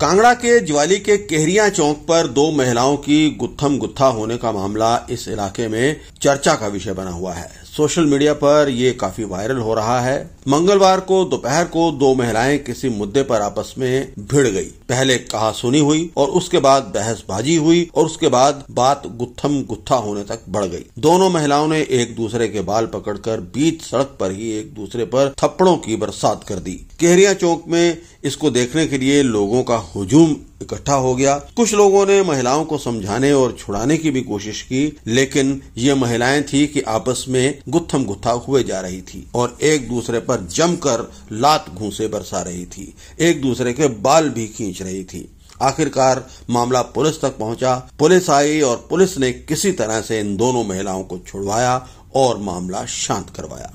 कांगड़ा के ज्वाली के केहरिया चौक पर दो महिलाओं की गुत्थम गुत्था होने का मामला इस इलाके में चर्चा का विषय बना हुआ है सोशल मीडिया पर ये काफी वायरल हो रहा है मंगलवार को दोपहर को दो महिलाएं किसी मुद्दे पर आपस में भिड़ गई पहले कहा सुनी हुई और उसके बाद बहसबाजी हुई और उसके बाद बात गुत्थम गुत्था होने तक बढ़ गई दोनों महिलाओं ने एक दूसरे के बाल पकड़कर बीच सड़क पर ही एक दूसरे पर थप्पड़ों की बरसात कर दी केहरिया चौक में इसको देखने के लिए लोगों का हुजूम इकट्ठा हो गया कुछ लोगों ने महिलाओं को समझाने और छुड़ाने की भी कोशिश की लेकिन ये महिलाएं थी कि आपस में गुत्थम गुत्था हुए जा रही थी और एक दूसरे पर जमकर लात घूसे बरसा रही थी एक दूसरे के बाल भी खींच रही थी आखिरकार मामला पुलिस तक पहुंचा पुलिस आई और पुलिस ने किसी तरह से इन दोनों महिलाओं को छुड़वाया और मामला शांत करवाया